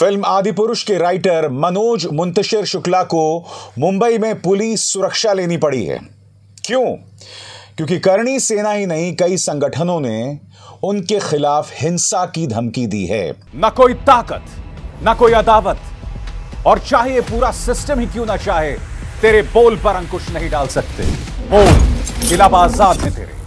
film आदि पुरुष के राइटर मनोज मुंतशिर शुक्ला को मुंबई में पुलिस सुरक्षा लेनी पड़ी है क्यों क्योंकि करणी सेना ही नहीं कई संगठनों ने उनके खिलाफ हिंसा की धमकी दी है न कोई ताकत न कोई अदावत और चाहे पूरा सिस्टम ही क्यों ना चाहे तेरे बोल पर अंकुश नहीं डाल सकते बोल इलाहाबाद में तेरे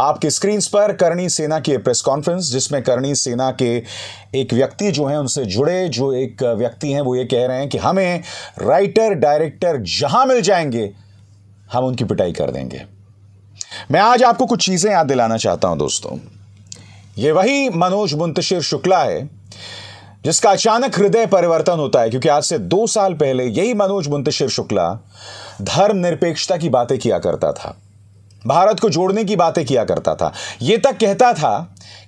आपकी स्क्रीन पर करणी सेना की प्रेस कॉन्फ्रेंस जिसमें करणी सेना के एक व्यक्ति जो है उनसे जुड़े जो एक व्यक्ति हैं वो ये कह रहे हैं कि हमें राइटर डायरेक्टर जहां मिल जाएंगे हम उनकी पिटाई कर देंगे मैं आज आपको कुछ चीज़ें याद दिलाना चाहता हूं दोस्तों ये वही मनोज मुंतशिर शुक्ला है जिसका अचानक हृदय परिवर्तन होता है क्योंकि आज से दो साल पहले यही मनोज मुंतशिर शुक्ला धर्मनिरपेक्षता की बातें किया करता था भारत को जोड़ने की बातें किया करता था ये तक कहता था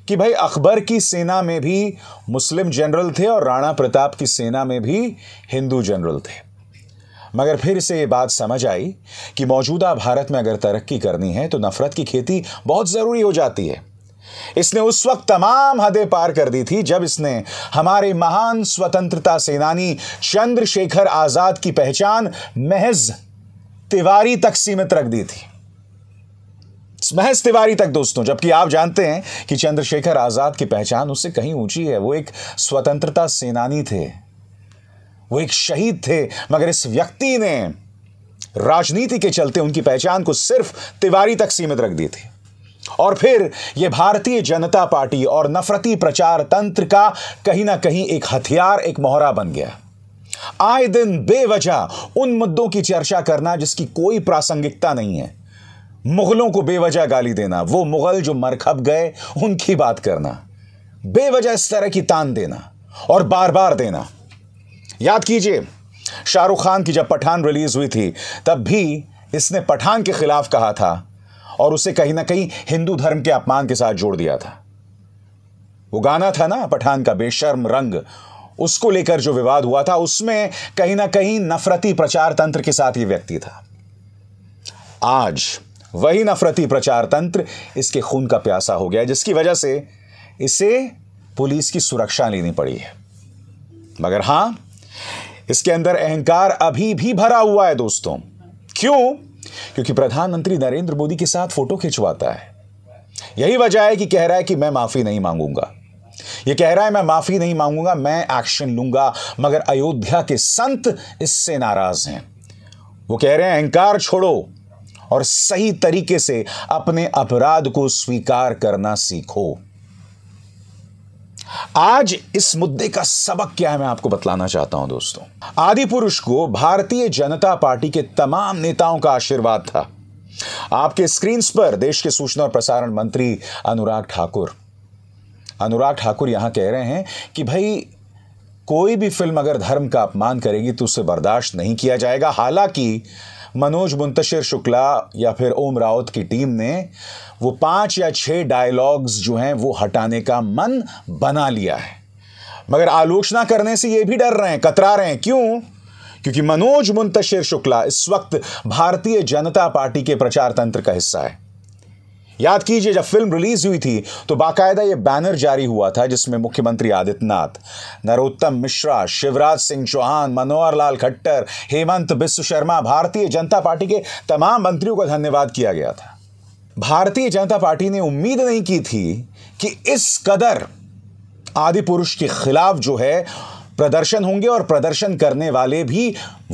कि भाई अकबर की सेना में भी मुस्लिम जनरल थे और राणा प्रताप की सेना में भी हिंदू जनरल थे मगर फिर से ये बात समझ आई कि मौजूदा भारत में अगर तरक्की करनी है तो नफरत की खेती बहुत ज़रूरी हो जाती है इसने उस वक्त तमाम हदें पार कर दी थी जब इसने हमारे महान स्वतंत्रता सेनानी चंद्रशेखर आज़ाद की पहचान महज तिवारी तक सीमित रख दी थी महज तिवारी तक दोस्तों जबकि आप जानते हैं कि चंद्रशेखर आज़ाद की पहचान उससे कहीं ऊंची है वो एक स्वतंत्रता सेनानी थे वो एक शहीद थे मगर इस व्यक्ति ने राजनीति के चलते उनकी पहचान को सिर्फ तिवारी तक सीमित रख दी थी और फिर यह भारतीय जनता पार्टी और नफरती प्रचार तंत्र का कहीं ना कहीं एक हथियार एक मोहरा बन गया आए दिन बेवजह उन मुद्दों की चर्चा करना जिसकी कोई प्रासंगिकता नहीं है मुगलों को बेवजह गाली देना वो मुगल जो मरखब गए उनकी बात करना बेवजह इस तरह की तान देना और बार बार देना याद कीजिए शाहरुख खान की जब पठान रिलीज हुई थी तब भी इसने पठान के खिलाफ कहा था और उसे कहीं ना कहीं हिंदू धर्म के अपमान के साथ जोड़ दिया था वो गाना था ना पठान का बेशर्म रंग उसको लेकर जो विवाद हुआ था उसमें कहीं ना कहीं नफरती प्रचार तंत्र के साथ ये व्यक्ति था आज वही नफरती प्रचार तंत्र इसके खून का प्यासा हो गया जिसकी वजह से इसे पुलिस की सुरक्षा लेनी पड़ी है मगर हां इसके अंदर अहंकार अभी भी भरा हुआ है दोस्तों क्यों क्योंकि प्रधानमंत्री नरेंद्र मोदी के साथ फोटो खिंचवाता है यही वजह है कि कह रहा है कि मैं माफी नहीं मांगूंगा यह कह रहा है मैं माफी नहीं मांगूंगा मैं एक्शन लूंगा मगर अयोध्या के संत इससे नाराज हैं वो कह रहे हैं अहंकार छोड़ो और सही तरीके से अपने अपराध को स्वीकार करना सीखो आज इस मुद्दे का सबक क्या है मैं आपको बतलाना चाहता हूं दोस्तों आदि पुरुष को भारतीय जनता पार्टी के तमाम नेताओं का आशीर्वाद था आपके स्क्रीन पर देश के सूचना और प्रसारण मंत्री अनुराग ठाकुर अनुराग ठाकुर यहां कह रहे हैं कि भाई कोई भी फिल्म अगर धर्म का अपमान करेगी तो उसे बर्दाश्त नहीं किया जाएगा हालांकि मनोज मुंतशिर शुक्ला या फिर ओम राउत की टीम ने वो पांच या छह डायलॉग्स जो हैं वो हटाने का मन बना लिया है मगर आलोचना करने से ये भी डर रहे हैं कतरा रहे हैं क्यों क्योंकि मनोज मुंतशिर शुक्ला इस वक्त भारतीय जनता पार्टी के प्रचार तंत्र का हिस्सा है याद कीजिए जब फिल्म रिलीज हुई थी तो बाकायदा ये बैनर जारी हुआ था जिसमें मुख्यमंत्री आदित्यनाथ नरोत्तम मिश्रा शिवराज सिंह चौहान मनोहर लाल खट्टर हेमंत बिश्व शर्मा भारतीय जनता पार्टी के तमाम मंत्रियों का धन्यवाद किया गया था भारतीय जनता पार्टी ने उम्मीद नहीं की थी कि इस कदर आदि पुरुष के खिलाफ जो है प्रदर्शन होंगे और प्रदर्शन करने वाले भी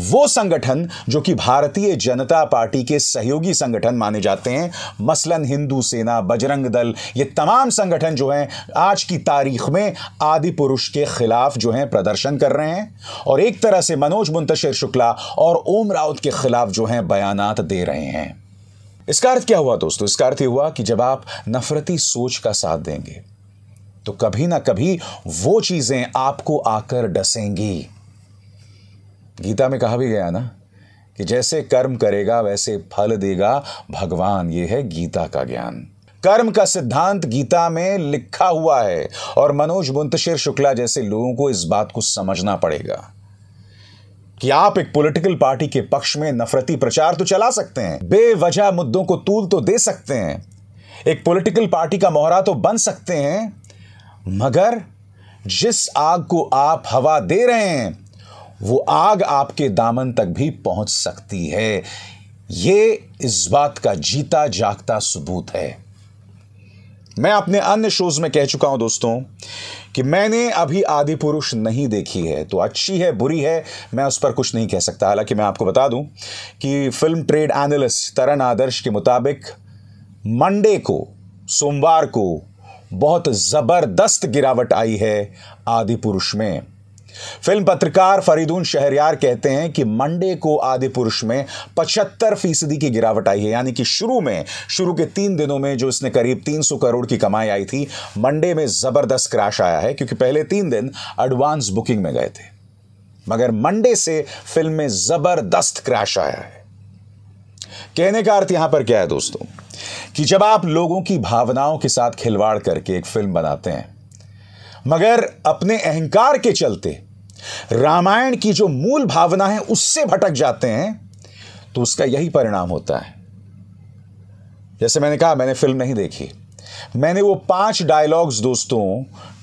वो संगठन जो कि भारतीय जनता पार्टी के सहयोगी संगठन माने जाते हैं मसलन हिंदू सेना बजरंग दल ये तमाम संगठन जो हैं आज की तारीख में आदि पुरुष के खिलाफ जो हैं प्रदर्शन कर रहे हैं और एक तरह से मनोज मुंतशिर शुक्ला और ओम राउत के खिलाफ जो हैं बयानात दे रहे हैं इसका अर्थ क्या हुआ दोस्तों इसका अर्थ यह हुआ कि जब आप नफरती सोच का साथ देंगे तो कभी ना कभी वो चीजें आपको आकर डसेंगी गीता में कहा भी गया ना कि जैसे कर्म करेगा वैसे फल देगा भगवान ये है गीता का ज्ञान कर्म का सिद्धांत गीता में लिखा हुआ है और मनोज मुंतशिर शुक्ला जैसे लोगों को इस बात को समझना पड़ेगा कि आप एक पॉलिटिकल पार्टी के पक्ष में नफरती प्रचार तो चला सकते हैं बेवजह मुद्दों को तूल तो दे सकते हैं एक पॉलिटिकल पार्टी का मोहरा तो बन सकते हैं मगर जिस आग को आप हवा दे रहे हैं वो आग आपके दामन तक भी पहुंच सकती है ये इस बात का जीता जागता सबूत है मैं अपने अन्य शोज में कह चुका हूं दोस्तों कि मैंने अभी आदि पुरुष नहीं देखी है तो अच्छी है बुरी है मैं उस पर कुछ नहीं कह सकता हालांकि मैं आपको बता दूं कि film trade analyst Taran Adarsh के मुताबिक मंडे को सोमवार को बहुत जबरदस्त गिरावट आई है आदि पुरुष में फिल्म पत्रकार फरीदून शहरयार कहते हैं कि मंडे को आदि पुरुष में 75 फीसदी की गिरावट आई है यानी कि शुरू में शुरू के तीन दिनों में जो इसने करीब 300 करोड़ की कमाई आई थी मंडे में ज़बरदस्त क्रैश आया है क्योंकि पहले तीन दिन एडवांस बुकिंग में गए थे मगर मंडे से फिल्म में ज़बरदस्त क्रैश आया है कहने का अर्थ यहां पर क्या है दोस्तों कि जब आप लोगों की भावनाओं के साथ खिलवाड़ करके एक फिल्म बनाते हैं मगर अपने अहंकार के चलते रामायण की जो मूल भावना है उससे भटक जाते हैं तो उसका यही परिणाम होता है जैसे मैंने कहा मैंने फिल्म नहीं देखी मैंने वो पांच डायलॉग्स दोस्तों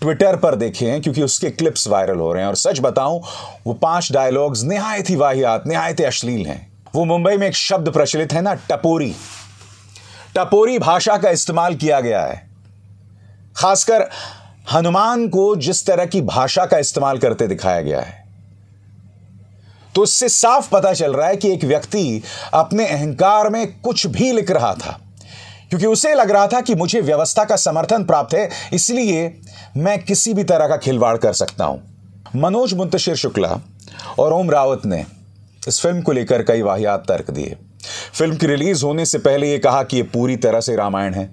ट्विटर पर देखे हैं क्योंकि उसके क्लिप्स वायरल हो रहे हैं और सच बताऊं वो पांच डायलॉग्स निहायत ही वाहियात निहायत अश्लील हैं वो मुंबई में एक शब्द प्रचलित है ना टपोरी टपोरी भाषा का इस्तेमाल किया गया है खासकर हनुमान को जिस तरह की भाषा का इस्तेमाल करते दिखाया गया है तो उससे साफ पता चल रहा है कि एक व्यक्ति अपने अहंकार में कुछ भी लिख रहा था क्योंकि उसे लग रहा था कि मुझे व्यवस्था का समर्थन प्राप्त है इसलिए मैं किसी भी तरह का खिलवाड़ कर सकता हूं मनोज मुंतशिर शुक्ला और ओम रावत ने इस फिल्म को लेकर कई वाहियात तर्क दिए फिल्म की रिलीज होने से पहले यह कहा कि यह पूरी तरह से रामायण है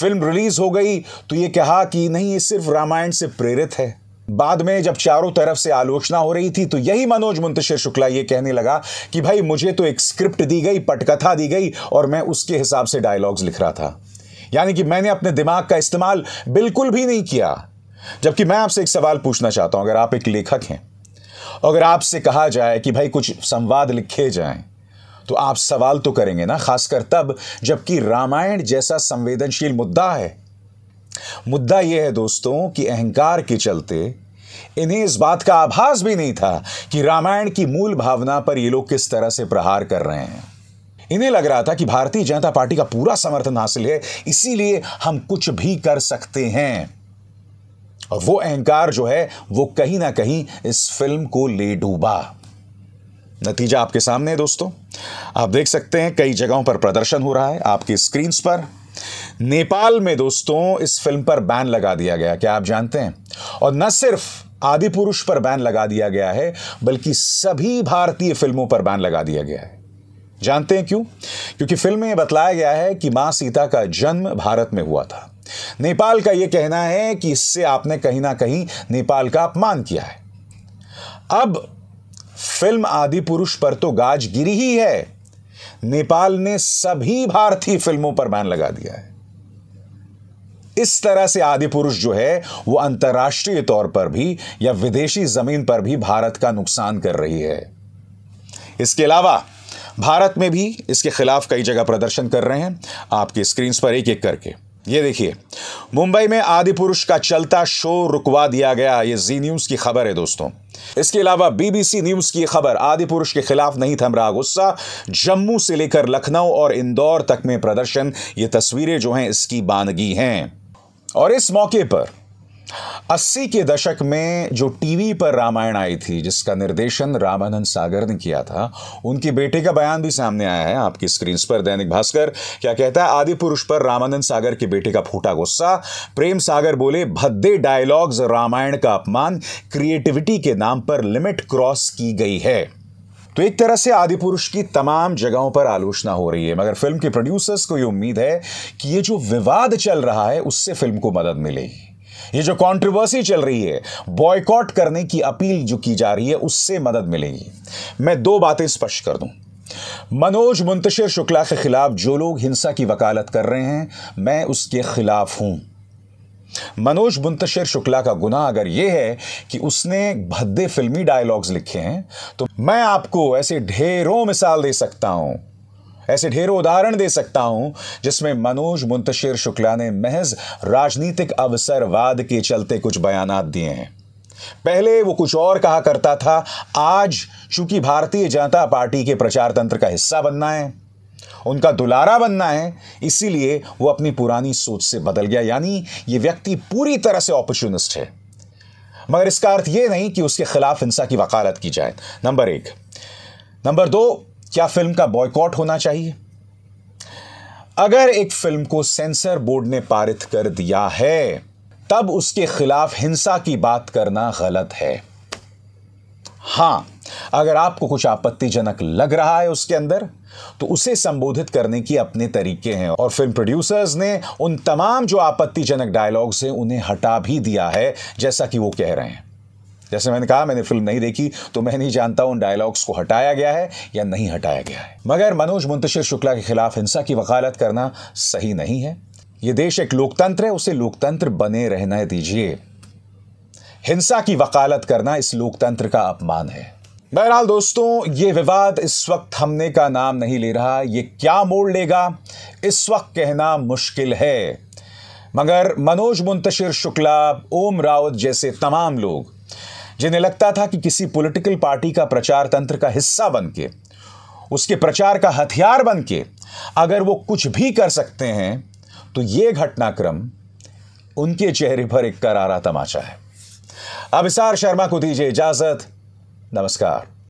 फिल्म रिलीज हो गई तो यह कहा कि नहीं ये सिर्फ रामायण से प्रेरित है बाद में जब चारों तरफ से आलोचना हो रही थी तो यही मनोज मुंतशिर शुक्ला ये कहने लगा कि भाई मुझे तो एक स्क्रिप्ट दी गई पटकथा दी गई और मैं उसके हिसाब से डायलॉग्स लिख रहा था यानी कि मैंने अपने दिमाग का इस्तेमाल बिल्कुल भी नहीं किया जबकि मैं आपसे एक सवाल पूछना चाहता हूं अगर आप एक लेखक हैं अगर आपसे कहा जाए कि भाई कुछ संवाद लिखे जाएं तो आप सवाल तो करेंगे ना खासकर तब जबकि रामायण जैसा संवेदनशील मुद्दा है मुद्दा यह है दोस्तों कि अहंकार के चलते इन्हें इस बात का आभास भी नहीं था कि रामायण की मूल भावना पर ये लोग किस तरह से प्रहार कर रहे हैं इन्हें लग रहा था कि भारतीय जनता पार्टी का पूरा समर्थन हासिल है इसीलिए हम कुछ भी कर सकते हैं और वो अहंकार जो है वो कहीं ना कहीं इस फिल्म को ले डूबा नतीजा आपके सामने है दोस्तों आप देख सकते हैं कई जगहों पर प्रदर्शन हो रहा है आपकी स्क्रीन पर नेपाल में दोस्तों इस फिल्म पर बैन लगा दिया गया क्या आप जानते हैं और न सिर्फ आदि पुरुष पर बैन लगा दिया गया है बल्कि सभी भारतीय फिल्मों पर बैन लगा दिया गया है जानते हैं क्यों क्योंकि फिल्म में बतलाया गया है कि मां सीता का जन्म भारत में हुआ था नेपाल का यह कहना है कि इससे आपने कहीं ना कहीं नेपाल का अपमान किया है अब फिल्म आदि पुरुष पर तो गाज गिरी ही है नेपाल ने सभी भारतीय फिल्मों पर बैन लगा दिया है इस तरह से आदि पुरुष जो है वो अंतर्राष्ट्रीय तौर पर भी या विदेशी जमीन पर भी भारत का नुकसान कर रही है इसके अलावा भारत में भी इसके खिलाफ कई जगह प्रदर्शन कर रहे हैं आपके स्क्रीन पर एक एक करके ये देखिए मुंबई में आदि पुरुष का चलता शो रुकवा दिया गया ये जी न्यूज़ की खबर है दोस्तों इसके अलावा बीबीसी न्यूज़ की खबर आदि पुरुष के खिलाफ नहीं थम रहा गुस्सा जम्मू से लेकर लखनऊ और इंदौर तक में प्रदर्शन ये तस्वीरें जो हैं इसकी बानगी हैं और इस मौके पर अस्सी के दशक में जो टीवी पर रामायण आई थी जिसका निर्देशन रामानंद सागर ने किया था उनके बेटे का बयान भी सामने आया है आपकी स्क्रीन पर दैनिक भास्कर क्या कहता है आदि पुरुष पर रामानंद सागर के बेटे का फूटा गुस्सा प्रेम सागर बोले भद्दे डायलॉग्स रामायण का अपमान क्रिएटिविटी के नाम पर लिमिट क्रॉस की गई है तो एक तरह से आदि पुरुष की तमाम जगहों पर आलोचना हो रही है मगर फिल्म के प्रोड्यूसर्स को ये उम्मीद है कि ये जो विवाद चल रहा है उससे फिल्म को मदद मिलेगी ये जो कंट्रोवर्सी चल रही है बॉयकॉट करने की अपील जो की जा रही है उससे मदद मिलेगी मैं दो बातें स्पष्ट कर दूं मनोज मुंतशिर शुक्ला के खिलाफ जो लोग हिंसा की वकालत कर रहे हैं मैं उसके खिलाफ हूं मनोज मुंतशिर शुक्ला का गुना अगर यह है कि उसने भद्दे फिल्मी डायलॉग्स लिखे हैं तो मैं आपको ऐसे ढेरों मिसाल दे सकता हूं ऐसे ढेरों उदाहरण दे सकता हूं जिसमें मनोज मुंतशिर शुक्ला ने महज राजनीतिक अवसरवाद के चलते कुछ बयान दिए हैं पहले वो कुछ और कहा करता था आज चूंकि भारतीय जनता पार्टी के प्रचार तंत्र का हिस्सा बनना है उनका दुलारा बनना है इसीलिए वो अपनी पुरानी सोच से बदल गया यानी ये व्यक्ति पूरी तरह से ऑपरचुनिस्ट है मगर इसका अर्थ यह नहीं कि उसके खिलाफ हिंसा की वकालत की जाए नंबर एक नंबर दो क्या फिल्म का बॉयकॉट होना चाहिए अगर एक फिल्म को सेंसर बोर्ड ने पारित कर दिया है तब उसके खिलाफ हिंसा की बात करना गलत है हां अगर आपको कुछ आपत्तिजनक लग रहा है उसके अंदर तो उसे संबोधित करने की अपने तरीके हैं और फिल्म प्रोड्यूसर्स ने उन तमाम जो आपत्तिजनक डायलॉग्स हैं उन्हें हटा भी दिया है जैसा कि वो कह रहे हैं जैसे मैंने कहा मैंने फिल्म नहीं देखी तो मैं नहीं जानता उन डायलॉग्स को हटाया गया है या नहीं हटाया गया है मगर मनोज मुंतशिर शुक्ला के खिलाफ हिंसा की वकालत करना सही नहीं है ये देश एक लोकतंत्र है उसे लोकतंत्र बने रहना दीजिए हिंसा की वकालत करना इस लोकतंत्र का अपमान है बहरहाल दोस्तों ये विवाद इस वक्त हमने का नाम नहीं ले रहा ये क्या मोड़ लेगा इस वक्त कहना मुश्किल है मगर मनोज मुंतशिर शुक्ला ओम राउत जैसे तमाम लोग जिन्हें लगता था कि किसी पॉलिटिकल पार्टी का प्रचार तंत्र का हिस्सा बन के उसके प्रचार का हथियार बन के अगर वो कुछ भी कर सकते हैं तो ये घटनाक्रम उनके चेहरे पर एक करारा तमाचा है अभिसार शर्मा को दीजिए इजाजत नमस्कार